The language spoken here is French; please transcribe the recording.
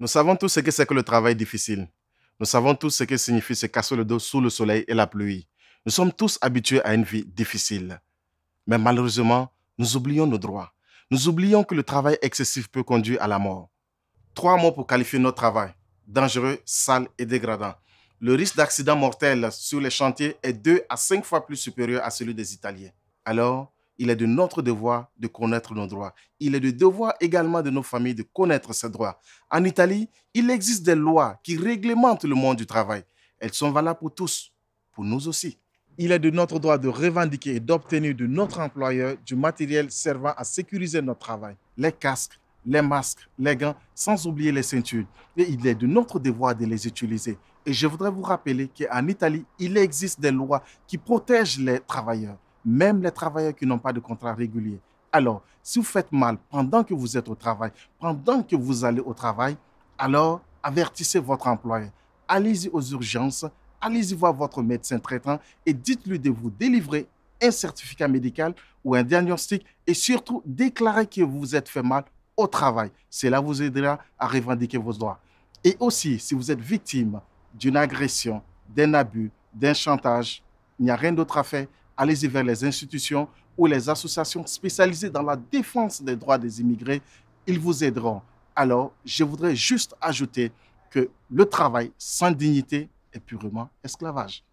Nous savons tous ce que c'est que le travail difficile. Nous savons tous ce que signifie se casser le dos sous le soleil et la pluie. Nous sommes tous habitués à une vie difficile. Mais malheureusement, nous oublions nos droits. Nous oublions que le travail excessif peut conduire à la mort. Trois mots pour qualifier notre travail. Dangereux, sale et dégradant. Le risque d'accident mortel sur les chantiers est deux à cinq fois plus supérieur à celui des Italiens. Alors, il est de notre devoir de connaître nos droits. Il est de devoir également de nos familles de connaître ces droits. En Italie, il existe des lois qui réglementent le monde du travail. Elles sont valables pour tous, pour nous aussi. Il est de notre droit de revendiquer et d'obtenir de notre employeur du matériel servant à sécuriser notre travail. Les casques, les masques, les gants, sans oublier les ceintures. Et il est de notre devoir de les utiliser. Et je voudrais vous rappeler qu'en Italie, il existe des lois qui protègent les travailleurs même les travailleurs qui n'ont pas de contrat régulier. Alors, si vous faites mal pendant que vous êtes au travail, pendant que vous allez au travail, alors avertissez votre employeur. Allez-y aux urgences, allez-y voir votre médecin traitant et dites-lui de vous délivrer un certificat médical ou un diagnostic et surtout déclarez que vous vous êtes fait mal au travail. Cela vous aidera à revendiquer vos droits. Et aussi, si vous êtes victime d'une agression, d'un abus, d'un chantage, il n'y a rien d'autre à faire allez-y vers les institutions ou les associations spécialisées dans la défense des droits des immigrés. Ils vous aideront. Alors, je voudrais juste ajouter que le travail sans dignité est purement esclavage.